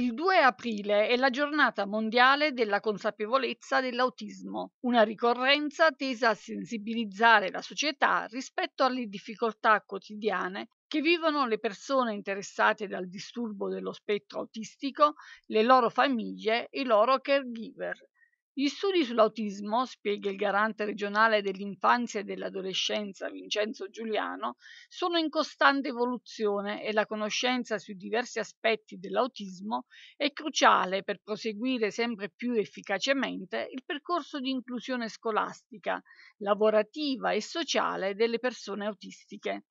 Il 2 aprile è la giornata mondiale della consapevolezza dell'autismo, una ricorrenza tesa a sensibilizzare la società rispetto alle difficoltà quotidiane che vivono le persone interessate dal disturbo dello spettro autistico, le loro famiglie e i loro caregiver, gli studi sull'autismo, spiega il garante regionale dell'infanzia e dell'adolescenza Vincenzo Giuliano, sono in costante evoluzione e la conoscenza sui diversi aspetti dell'autismo è cruciale per proseguire sempre più efficacemente il percorso di inclusione scolastica, lavorativa e sociale delle persone autistiche.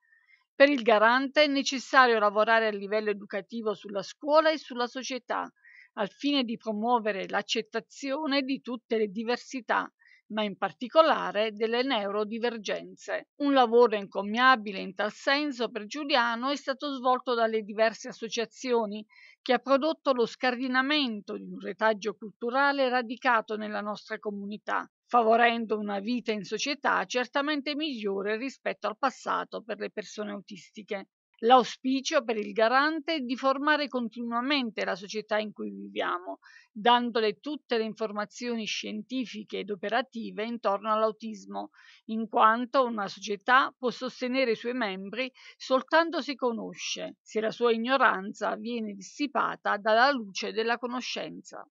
Per il garante è necessario lavorare a livello educativo sulla scuola e sulla società, al fine di promuovere l'accettazione di tutte le diversità ma in particolare delle neurodivergenze. Un lavoro incommiabile in tal senso per Giuliano è stato svolto dalle diverse associazioni che ha prodotto lo scardinamento di un retaggio culturale radicato nella nostra comunità, favorendo una vita in società certamente migliore rispetto al passato per le persone autistiche. L'auspicio per il garante è di formare continuamente la società in cui viviamo, dandole tutte le informazioni scientifiche ed operative intorno all'autismo, in quanto una società può sostenere i suoi membri soltanto se conosce, se la sua ignoranza viene dissipata dalla luce della conoscenza.